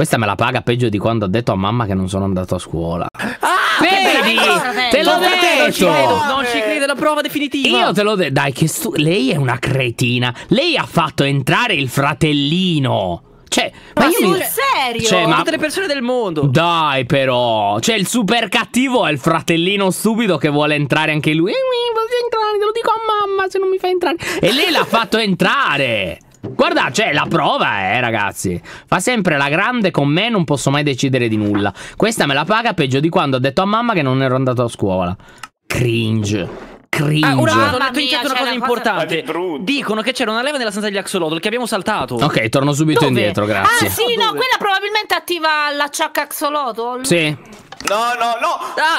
Questa me la paga peggio di quando ho detto a mamma che non sono andato a scuola. Ah, vedi? Te l'ho detto! Non ci credo, credo, non ci è la prova definitiva. Io te l'ho detto. Dai, che stu- lei è una cretina. Lei ha fatto entrare il fratellino. Cioè, ma, ma io sul serio? Cioè, ma... Tutte le persone del mondo. Dai, però. Cioè, il super cattivo è il fratellino stupido che vuole entrare anche lui. Eh, voglio entrare, te lo dico a mamma se non mi fai entrare. E lei l'ha fatto entrare. Guarda, cioè, la prova, eh, ragazzi. Fa sempre la grande con me, non posso mai decidere di nulla. Questa me la paga peggio di quando ho detto a mamma che non ero andato a scuola. Cringe cringe. Ah, ora hanno detto una cioè, cosa importante. Dicono che c'era una leva nella stanza degli axolotl che abbiamo saltato. Ok, torno subito Dove? indietro, grazie. Ah, sì, no, quella probabilmente attiva la ciacca axolotl. Sì. No, no, no. Ah.